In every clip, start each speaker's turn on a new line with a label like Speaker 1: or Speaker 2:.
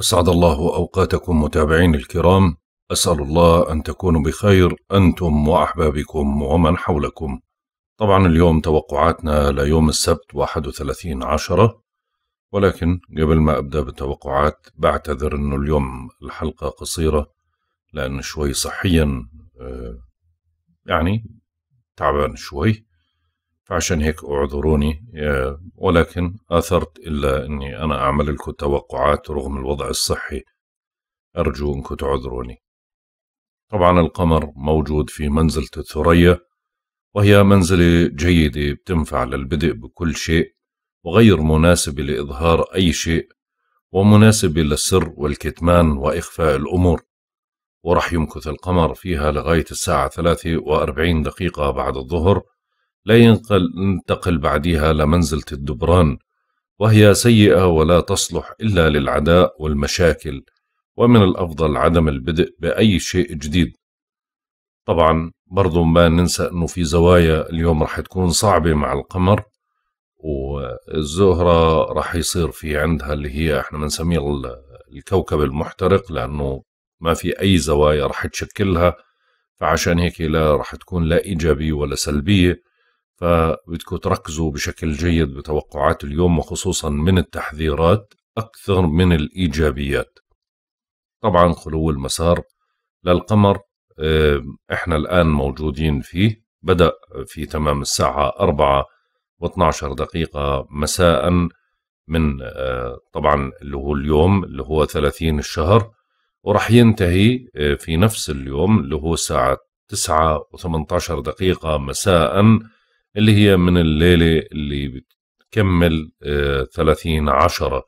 Speaker 1: أسعد الله أوقاتكم متابعين الكرام أسأل الله أن تكونوا بخير أنتم وأحبابكم ومن حولكم طبعا اليوم توقعاتنا ليوم السبت 31 عشرة ولكن قبل ما أبدأ بالتوقعات بعتذر أنه اليوم الحلقة قصيرة لأن شوي صحيا آه، يعني تعبان شوي فعشان هيك اعذروني ولكن اثرت الا اني انا اعمل لكم توقعات رغم الوضع الصحي ارجو انكم تعذروني طبعا القمر موجود في منزلة الثريا وهي منزلة جيدة بتنفع للبدء بكل شيء وغير مناسبة لإظهار أي شيء ومناسبة للسر والكتمان وإخفاء الأمور ورح يمكث القمر فيها لغاية الساعة 43 دقيقة بعد الظهر لا ينقل ننتقل بعدها لمنزلة الدبران وهي سيئة ولا تصلح إلا للعداء والمشاكل ومن الأفضل عدم البدء بأي شيء جديد طبعا برضو ما ننسى أنه في زوايا اليوم رح تكون صعبة مع القمر والزهرة رح يصير في عندها اللي هي احنا بنسميها الكوكب المحترق لأنه ما في أي زوايا رح تشكلها فعشان هيك لا رح تكون لا إيجابية ولا سلبية فبدكم تركزوا بشكل جيد بتوقعات اليوم وخصوصا من التحذيرات أكثر من الإيجابيات طبعا خلو المسار للقمر آه، احنا الآن موجودين فيه بدأ في تمام الساعة 4 و12 دقيقة مساء من آه، طبعا اللي هو اليوم اللي هو 30 الشهر وراح ينتهي آه، في نفس اليوم اللي هو الساعة 9 و18 دقيقة مساء اللي هي من الليلة اللي بتكمل 30 آه، 10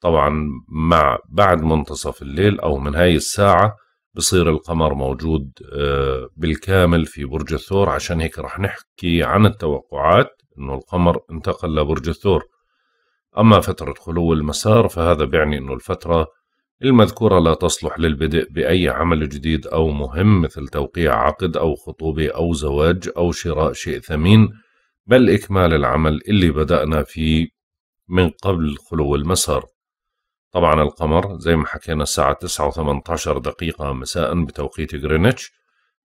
Speaker 1: طبعا مع بعد منتصف الليل أو من هاي الساعة بصير القمر موجود آه، بالكامل في برج الثور عشان هيك رح نحكي عن التوقعات انه القمر انتقل لبرج الثور اما فترة خلو المسار فهذا بيعني انه الفترة المذكورة لا تصلح للبدء بأي عمل جديد أو مهم مثل توقيع عقد أو خطوبة أو زواج أو شراء شيء ثمين بل إكمال العمل اللي بدأنا فيه من قبل خلو المسار طبعا القمر زي ما حكينا الساعة 9 و 18 دقيقة مساء بتوقيت غرينتش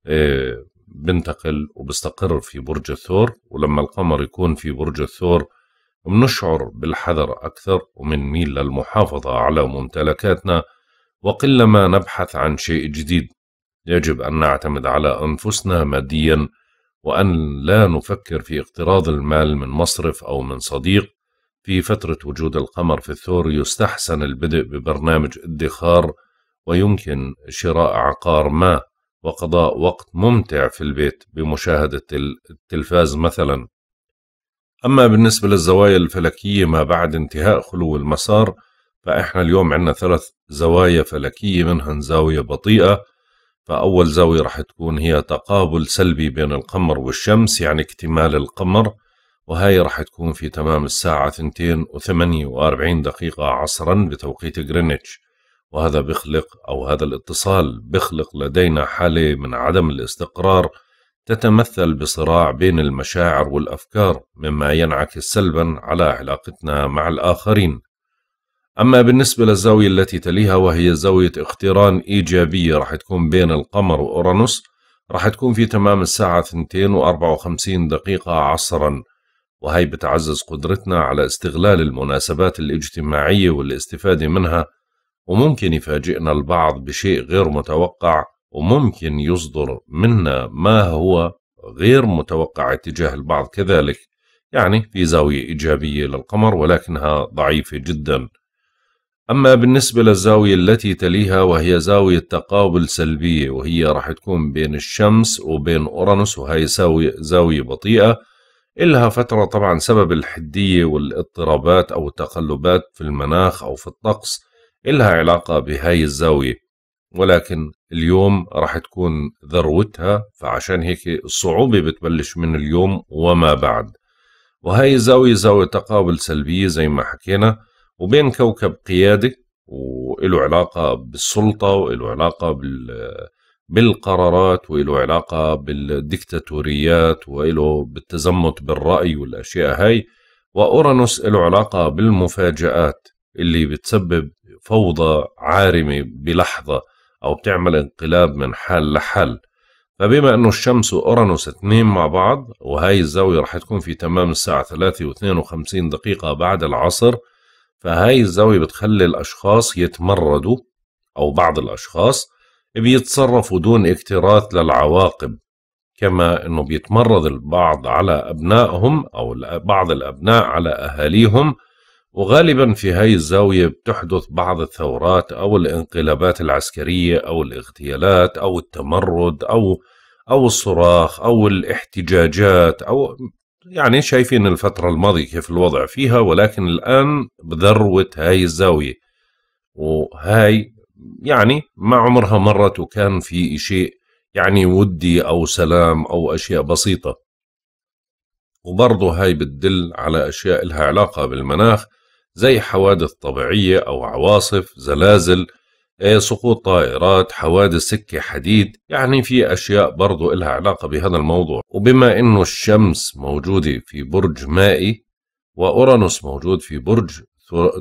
Speaker 1: آه، بنتقل وبستقر في برج الثور ولما القمر يكون في برج الثور بنشعر بالحذر أكثر ومنميل للمحافظة على ممتلكاتنا وقلما نبحث عن شيء جديد يجب أن نعتمد على أنفسنا ماديا وأن لا نفكر في اقتراض المال من مصرف أو من صديق في فترة وجود القمر في الثور يستحسن البدء ببرنامج ادخار ويمكن شراء عقار ما وقضاء وقت ممتع في البيت بمشاهدة التلفاز مثلا أما بالنسبة للزوايا الفلكية ما بعد انتهاء خلو المسار فإحنا اليوم عندنا ثلاث زوايا فلكية منها زاوية بطيئة فأول زاوية رح تكون هي تقابل سلبي بين القمر والشمس يعني اكتمال القمر وهي رح تكون في تمام الساعة 2 وثمانية وأربعين دقيقة عصرا بتوقيت غرينتش وهذا بخلق أو هذا الاتصال بخلق لدينا حالة من عدم الاستقرار تتمثل بصراع بين المشاعر والافكار مما ينعكس سلبا على علاقتنا مع الاخرين اما بالنسبه للزاويه التي تليها وهي زاويه اقتران ايجابيه راح تكون بين القمر واورانوس راح تكون في تمام الساعه 254 دقيقه عصرا وهي بتعزز قدرتنا على استغلال المناسبات الاجتماعيه والاستفاده منها وممكن يفاجئنا البعض بشيء غير متوقع وممكن يصدر منا ما هو غير متوقع اتجاه البعض كذلك يعني في زاوية إيجابية للقمر ولكنها ضعيفة جدا أما بالنسبة للزاوية التي تليها وهي زاوية تقابل سلبية وهي راح تكون بين الشمس وبين أورانوس وهي زاوية بطيئة إلها فترة طبعا سبب الحدية والاضطرابات أو التقلبات في المناخ أو في الطقس إلها علاقة بهاي الزاوية ولكن اليوم راح تكون ذروتها فعشان هيك الصعوبة بتبلش من اليوم وما بعد وهي زاوية زاوية تقابل سلبية زي ما حكينا وبين كوكب قيادة وإله علاقة بالسلطة وإله علاقة بال بالقرارات وإله علاقة بالديكتاتوريات وإله بالتزمت بالرأي والأشياء هاي وأورانوس له علاقة بالمفاجآت اللي بتسبب فوضى عارمة بلحظة أو بتعمل انقلاب من حال لحال فبما أنه الشمس وأورانوس اثنين مع بعض وهاي الزاوية رح تكون في تمام الساعة 3 و52 دقيقة بعد العصر فهاي الزاوية بتخلي الأشخاص يتمردوا أو بعض الأشخاص بيتصرفوا دون اكتراث للعواقب كما أنه بيتمرض البعض على أبنائهم أو بعض الأبناء على أهاليهم وغالبا في هاي الزاوية بتحدث بعض الثورات أو الانقلابات العسكرية أو الاغتيالات أو التمرد أو أو الصراخ أو الاحتجاجات أو يعني شايفين الفترة الماضية كيف الوضع فيها ولكن الآن بذروة هاي الزاوية وهاي يعني ما عمرها مرت وكان في شيء يعني ودي أو سلام أو أشياء بسيطة وبرضه هاي بتدل على أشياء لها علاقة بالمناخ زي حوادث طبيعية أو عواصف زلازل آه، سقوط طائرات حوادث سكة حديد يعني في أشياء برضو إلها علاقة بهذا الموضوع وبما أنه الشمس موجودة في برج مائي وأورانوس موجود في برج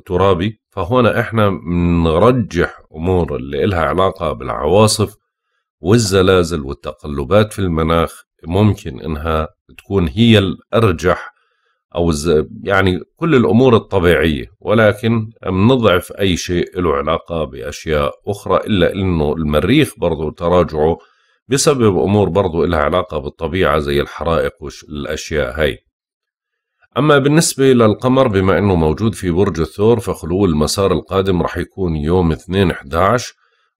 Speaker 1: ترابي فهنا إحنا بنرجح أمور اللي إلها علاقة بالعواصف والزلازل والتقلبات في المناخ ممكن إنها تكون هي الأرجح أو يعني كل الأمور الطبيعية ولكن بنضعف أي شيء له علاقة بأشياء أخرى إلا أنه المريخ برضو تراجعه بسبب أمور برضو لها علاقة بالطبيعة زي الحرائق والأشياء هاي أما بالنسبة للقمر بما أنه موجود في برج الثور فخلو المسار القادم رح يكون يوم 2-11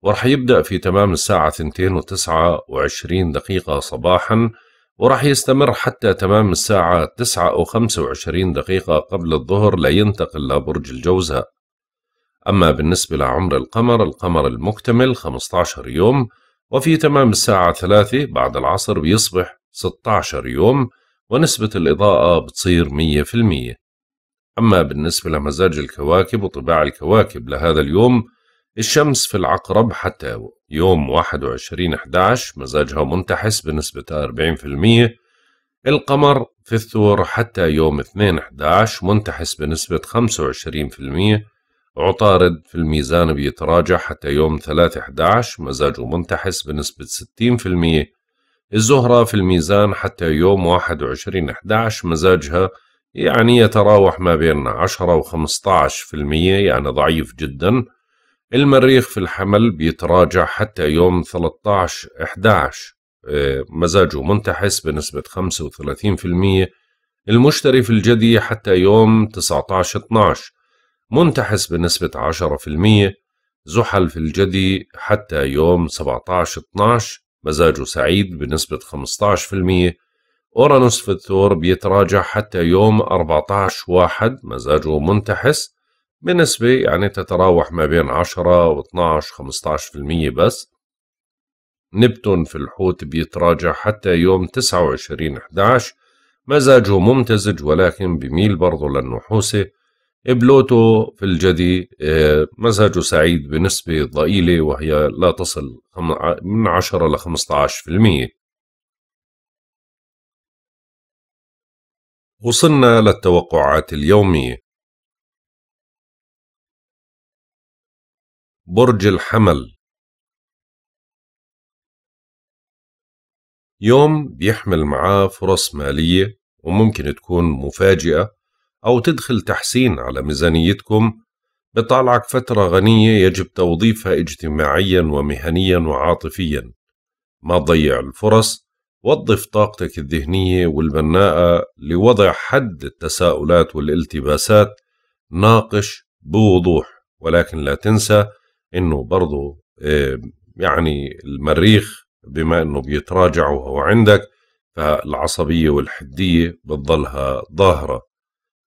Speaker 1: ورح يبدأ في تمام الساعة 2 و29 دقيقة صباحاً وراح يستمر حتى تمام الساعة 9 و25 دقيقة قبل الظهر لينتقل لبرج الجوزاء أما بالنسبة لعمر القمر القمر المكتمل 15 يوم وفي تمام الساعة 3 بعد العصر بيصبح 16 يوم ونسبة الإضاءة بتصير 100% أما بالنسبة لمزاج الكواكب وطباع الكواكب لهذا اليوم الشمس في العقرب حتى يوم 21/11 مزاجها منتحس بنسبة 40% القمر في الثور حتى يوم 2/11 منتحس بنسبة 25% عطارد في الميزان بيتراجع حتى يوم 3/11 مزاجه منتحس بنسبة 60% الزهرة في الميزان حتى يوم 21/11 مزاجها يعني يتراوح ما بين 10 و 15% يعني ضعيف جداً المريخ في الحمل بيتراجع حتى يوم 13 11 آه، مزاجه منتحس بنسبة 35% المشتري في الجدي حتى يوم 19 12 منتحس بنسبة 10% زحل في الجدي حتى يوم 17 12 مزاجه سعيد بنسبة 15% أورانوس في الثور بيتراجع حتى يوم 14 واحد مزاجه منتحس بنسبة يعني تتراوح ما بين 10 و 12 15% بس نبتون في الحوت بيتراجع حتى يوم 29 11 مزاجه ممتزج ولكن بميل برضه للنحوسة بلوتو في الجدي آه، مزاجه سعيد بنسبة ضئيلة وهي لا تصل
Speaker 2: من 10 ل 15% وصلنا للتوقعات اليومية برج الحمل يوم بيحمل معاه فرص
Speaker 1: مالية وممكن تكون مفاجئة أو تدخل تحسين على ميزانيتكم بطالعك فترة غنية يجب توظيفها اجتماعيا ومهنيا وعاطفيا ما تضيع الفرص وظف طاقتك الذهنية والبناءة لوضع حد التساؤلات والالتباسات ناقش بوضوح ولكن لا تنسى انه برضه آه، يعني المريخ بما انه بيتراجع وهو عندك فالعصبيه والحديه بتضلها ظاهره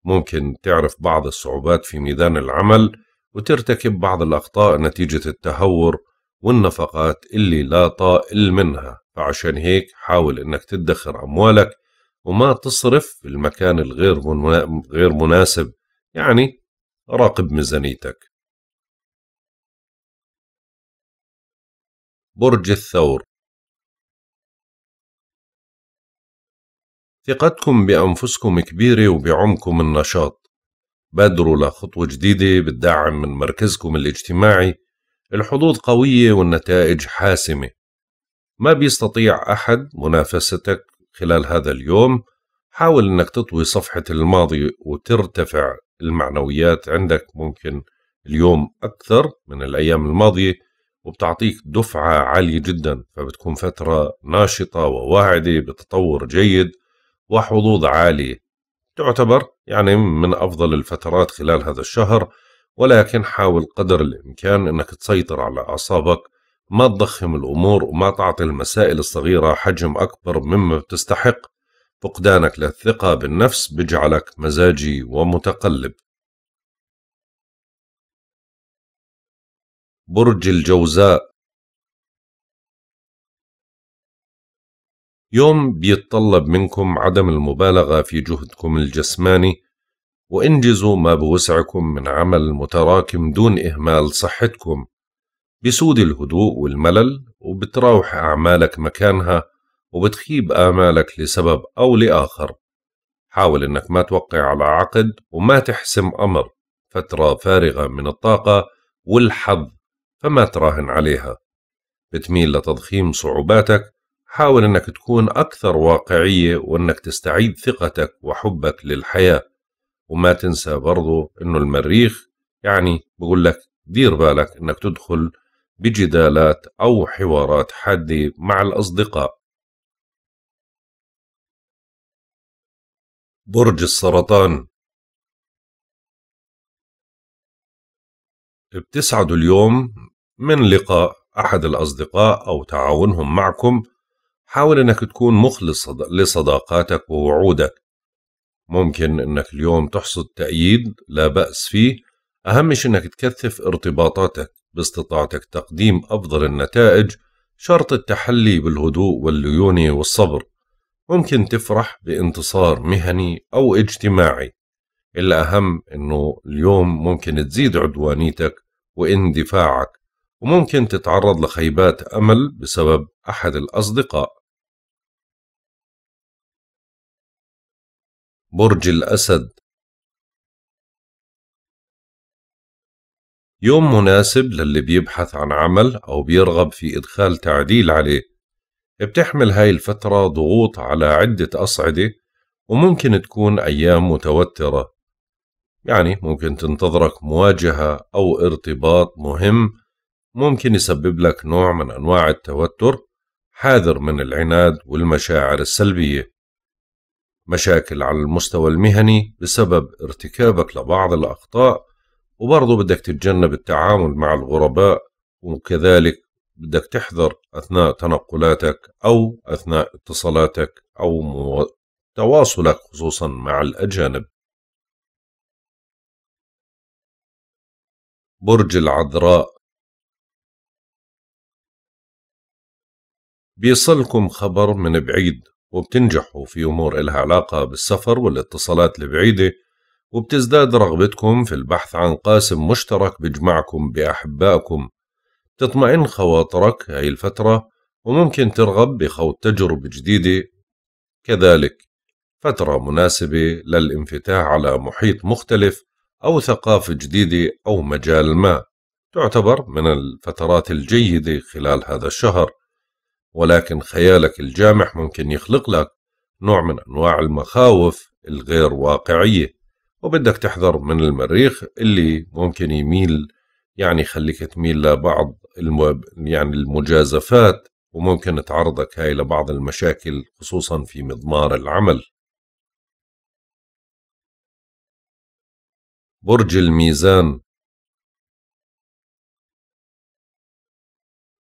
Speaker 1: ممكن تعرف بعض الصعوبات في ميدان العمل وترتكب بعض الاخطاء نتيجه التهور والنفقات اللي لا طائل منها فعشان هيك حاول انك تدخر اموالك وما تصرف في المكان الغير غير مناسب يعني
Speaker 2: راقب ميزانيتك برج الثور
Speaker 1: ثقتكم بأنفسكم كبيرة وبعمكم النشاط بادروا لخطوة جديدة بالدعم من مركزكم الاجتماعي الحظوظ قوية والنتائج حاسمة ما بيستطيع أحد منافستك خلال هذا اليوم حاول أنك تطوي صفحة الماضي وترتفع المعنويات عندك ممكن اليوم أكثر من الأيام الماضية وبتعطيك دفعة عالية جدا فبتكون فترة ناشطة وواعدة بتطور جيد وحظوظ عالية تعتبر يعني من أفضل الفترات خلال هذا الشهر ولكن حاول قدر الإمكان أنك تسيطر على أعصابك ما تضخم الأمور وما تعطي المسائل الصغيرة حجم أكبر مما بتستحق فقدانك للثقة بالنفس بجعلك مزاجي ومتقلب
Speaker 2: برج الجوزاء يوم بيتطلب منكم
Speaker 1: عدم المبالغة في جهدكم الجسماني وانجزوا ما بوسعكم من عمل متراكم دون إهمال صحتكم بسود الهدوء والملل وبتراوح أعمالك مكانها وبتخيب آمالك لسبب أو لآخر حاول أنك ما توقع على عقد وما تحسم أمر فترة فارغة من الطاقة والحظ فما تراهن عليها بتميل لتضخيم صعوباتك حاول أنك تكون أكثر واقعية وأنك تستعيد ثقتك وحبك للحياة وما تنسى برضو أنه المريخ يعني بقول لك دير بالك أنك تدخل بجدالات
Speaker 2: أو حوارات حادة مع الأصدقاء برج السرطان بتسعدوا اليوم من لقاء أحد
Speaker 1: الأصدقاء أو تعاونهم معكم حاول أنك تكون مخلص لصداقاتك ووعودك ممكن أنك اليوم تحصد تأييد لا بأس فيه أهم شيء أنك تكثف ارتباطاتك باستطاعتك تقديم أفضل النتائج شرط التحلي بالهدوء والليونة والصبر ممكن تفرح بانتصار مهني أو اجتماعي الأهم أنه اليوم ممكن تزيد عدوانيتك واندفاعك وممكن تتعرض لخيبات
Speaker 2: أمل بسبب أحد الأصدقاء برج الأسد يوم مناسب للي بيبحث عن عمل أو بيرغب
Speaker 1: في إدخال تعديل عليه بتحمل هاي الفترة ضغوط على عدة أصعدة وممكن تكون أيام متوترة يعني ممكن تنتظرك مواجهة أو ارتباط مهم ممكن يسبب لك نوع من أنواع التوتر حاذر من العناد والمشاعر السلبية مشاكل على المستوى المهني بسبب ارتكابك لبعض الأخطاء وبرضه بدك تتجنب التعامل مع الغرباء وكذلك بدك تحذر أثناء تنقلاتك أو أثناء اتصالاتك أو مو...
Speaker 2: تواصلك خصوصا مع الأجانب برج العذراء بيصلكم خبر من بعيد وبتنجحوا في أمور
Speaker 1: إلها علاقة بالسفر والاتصالات البعيدة وبتزداد رغبتكم في البحث عن قاسم مشترك بجمعكم بأحبائكم تطمئن خواطرك هاي الفترة وممكن ترغب بخوض تجربة جديدة كذلك فترة مناسبة للانفتاح على محيط مختلف أو ثقافة جديدة أو مجال ما تعتبر من الفترات الجيدة خلال هذا الشهر ولكن خيالك الجامح ممكن يخلق لك نوع من أنواع المخاوف الغير واقعية وبدك تحذر من المريخ اللي ممكن يميل يعني يخليك تميل لبعض المب... يعني المجازفات وممكن تعرضك هاي لبعض المشاكل خصوصا في مضمار العمل
Speaker 2: برج الميزان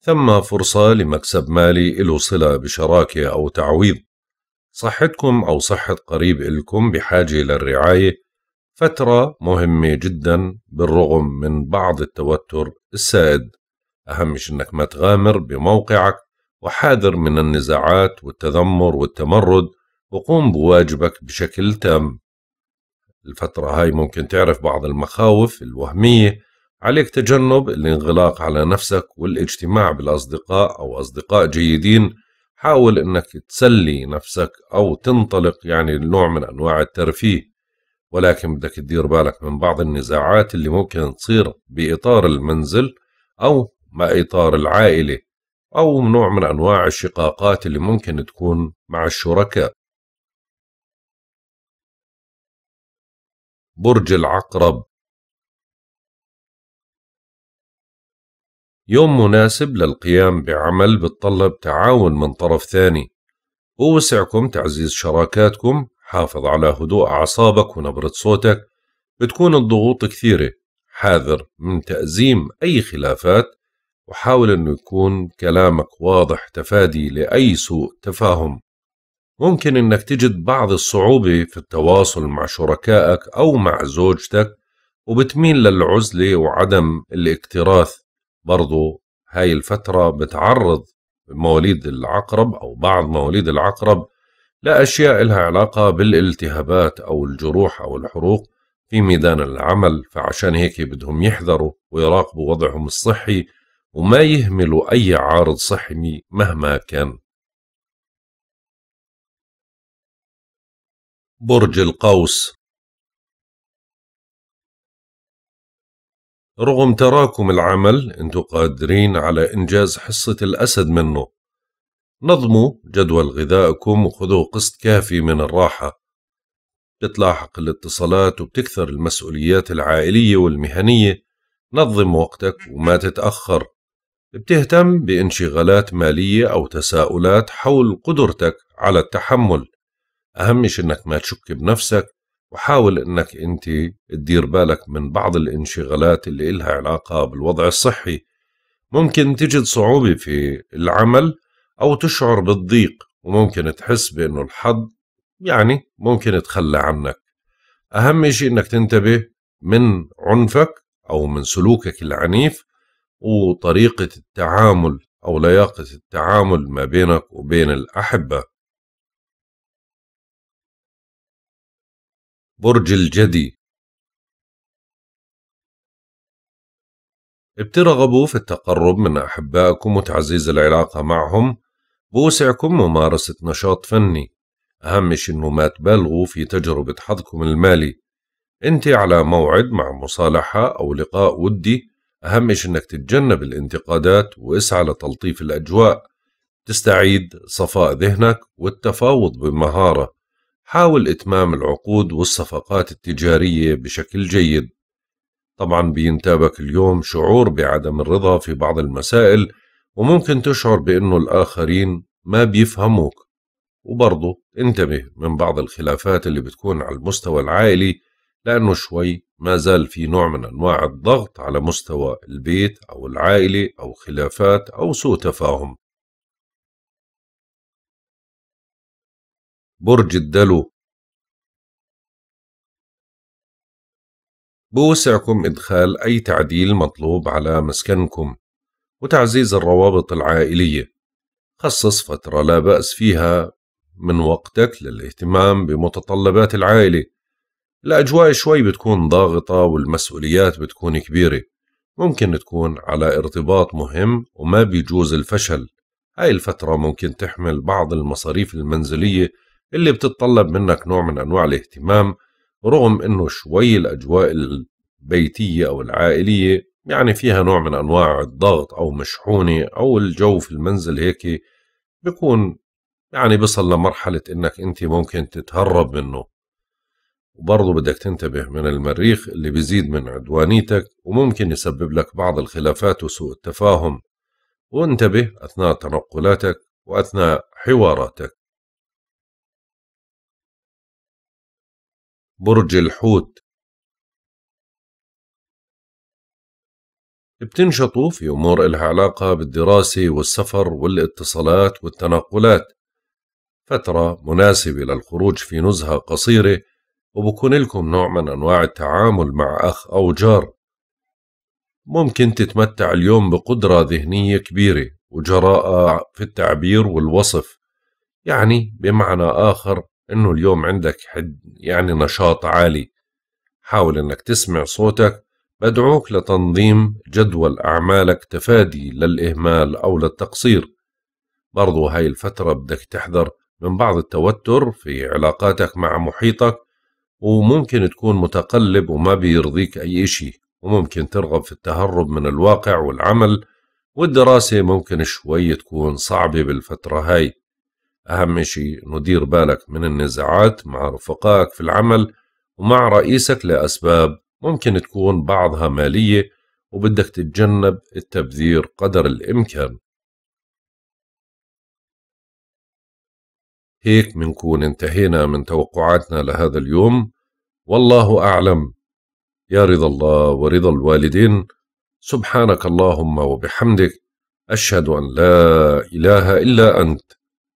Speaker 2: ثم
Speaker 1: فرصة لمكسب مالي له صلة بشراكة أو تعويض صحتكم أو صحة قريب إلكم بحاجة للرعاية فترة مهمة جدا بالرغم من بعض التوتر السائد أهم شيء أنك ما تغامر بموقعك وحاذر من النزاعات والتذمر والتمرد وقوم بواجبك بشكل تام الفترة هاي ممكن تعرف بعض المخاوف الوهمية عليك تجنب الانغلاق على نفسك والاجتماع بالأصدقاء أو أصدقاء جيدين حاول أنك تسلي نفسك أو تنطلق يعني لنوع من أنواع الترفيه ولكن بدك تدير بالك من بعض النزاعات اللي ممكن تصير بإطار المنزل أو مع إطار العائلة
Speaker 2: أو نوع من أنواع الشقاقات اللي ممكن تكون مع الشركاء برج العقرب يوم مناسب للقيام
Speaker 1: بعمل بتطلب تعاون من طرف ثاني ووسعكم تعزيز شراكاتكم حافظ على هدوء أعصابك ونبرة صوتك بتكون الضغوط كثيرة حاذر من تأزيم أي خلافات وحاول أنه يكون كلامك واضح تفادي لأي سوء تفاهم ممكن إنك تجد بعض الصعوبة في التواصل مع شركائك أو مع زوجتك وبتميل للعزلة وعدم الاكتراث برضو هاي الفترة بتعرض مواليد العقرب أو بعض مواليد العقرب لأشياء لها علاقة بالالتهابات أو الجروح أو الحروق في ميدان العمل فعشان هيك بدهم يحذروا ويراقبوا وضعهم الصحي وما يهملوا أي عارض
Speaker 2: صحي مهما كان برج القوس رغم تراكم العمل انتوا قادرين على انجاز حصة
Speaker 1: الاسد منه نظموا جدول غذائكم وخذوا قسط كافي من الراحة بتلاحق الاتصالات وبتكثر المسؤوليات العائلية والمهنية نظم وقتك وما تتأخر بتهتم بانشغالات مالية أو تساؤلات حول قدرتك على التحمل أهمش إنك ما تشك بنفسك وحاول إنك أنت تدير بالك من بعض الانشغالات اللي إلها علاقة بالوضع الصحي ممكن تجد صعوبة في العمل أو تشعر بالضيق وممكن تحس بأنه الحظ يعني ممكن تخلى عنك أهم شيء أنك تنتبه من عنفك أو من سلوكك العنيف وطريقة التعامل أو
Speaker 2: لياقة التعامل ما بينك وبين الأحبة برج الجدي بترغبوا في التقرب من أحبائكم وتعزيز
Speaker 1: العلاقة معهم بوسعكم ممارسة نشاط فني أهم شي إنه ما تبالغوا في تجربة حظكم المالي أنت على موعد مع مصالحة أو لقاء ودي أهم شي إنك تتجنب الانتقادات واسعى لتلطيف الأجواء تستعيد صفاء ذهنك والتفاوض بمهارة حاول إتمام العقود والصفقات التجارية بشكل جيد طبعا بينتابك اليوم شعور بعدم الرضا في بعض المسائل وممكن تشعر بأنه الآخرين ما بيفهموك وبرضه انتبه من بعض الخلافات اللي بتكون على المستوى العائلي لأنه شوي ما زال في نوع من أنواع الضغط على مستوى البيت أو العائلة أو خلافات أو سوء
Speaker 3: تفاهم
Speaker 2: برج الدلو بوسعكم
Speaker 1: إدخال أي تعديل مطلوب على مسكنكم وتعزيز الروابط العائلية خصص فترة لا بأس فيها من وقتك للاهتمام بمتطلبات العائلة الأجواء شوي بتكون ضاغطة والمسؤوليات بتكون كبيرة ممكن تكون على ارتباط مهم وما بيجوز الفشل هاي الفترة ممكن تحمل بعض المصاريف المنزلية اللي بتتطلب منك نوع من أنواع الاهتمام رغم أنه شوي الأجواء البيتية أو العائلية يعني فيها نوع من أنواع الضغط أو مشحونة أو الجو في المنزل هيك بيكون يعني بصل لمرحلة أنك أنت ممكن تتهرب منه وبرضه بدك تنتبه من المريخ اللي بيزيد من عدوانيتك وممكن يسبب لك بعض الخلافات وسوء التفاهم وانتبه
Speaker 2: أثناء تنقلاتك وأثناء حواراتك برج الحوت بتنشطوا في أمور إلها علاقة بالدراسة
Speaker 1: والسفر والاتصالات والتنقلات فترة مناسبة للخروج في نزهة قصيرة وبكون لكم نوع من أنواع التعامل مع أخ أو جار ممكن تتمتع اليوم بقدرة ذهنية كبيرة وجراءة في التعبير والوصف يعني بمعنى آخر انه اليوم عندك حد يعني نشاط عالي حاول انك تسمع صوتك بدعوك لتنظيم جدول اعمالك تفادي للاهمال او للتقصير برضو هاي الفترة بدك تحذر من بعض التوتر في علاقاتك مع محيطك وممكن تكون متقلب وما بيرضيك أي إشي وممكن ترغب في التهرب من الواقع والعمل والدراسة ممكن شوي تكون صعبة بالفترة هاي أهم شيء ندير بالك من النزاعات مع رفقائك في العمل ومع رئيسك لأسباب ممكن تكون بعضها مالية وبدك تتجنب التبذير قدر الإمكان
Speaker 3: هيك منكون انتهينا من
Speaker 1: توقعاتنا لهذا اليوم والله أعلم يا رضا الله ورضا الوالدين سبحانك اللهم وبحمدك أشهد أن لا إله إلا أنت